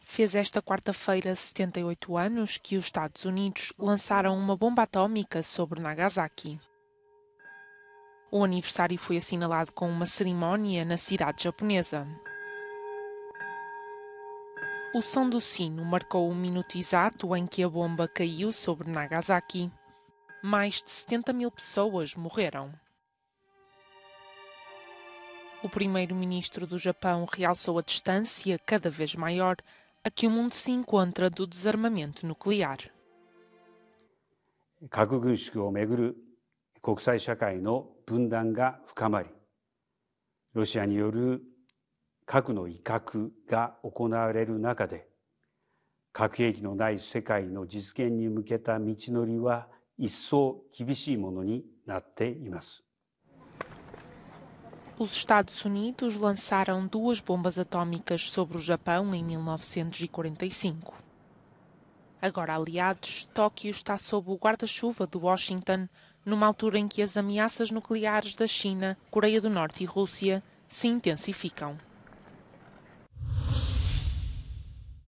Fez esta quarta-feira 78 anos que os Estados Unidos lançaram uma bomba atômica sobre Nagasaki. O aniversário foi assinalado com uma cerimónia na cidade japonesa. O som do sino marcou o minuto exato em que a bomba caiu sobre Nagasaki. Mais de 70 mil pessoas morreram. O primeiro-ministro do Japão realçou a distância cada vez maior a que o mundo se encontra do desarmamento nuclear. 核軍縮をめぐる国際社会の分断が深まり、ロシアによる核の威嚇が行われる中で、核兵器のない世界の実現に向けた道のりは一層厳しいものになっています。os Estados Unidos lançaram duas bombas atômicas sobre o Japão em 1945. Agora aliados, Tóquio está sob o guarda-chuva de Washington, numa altura em que as ameaças nucleares da China, Coreia do Norte e Rússia se intensificam.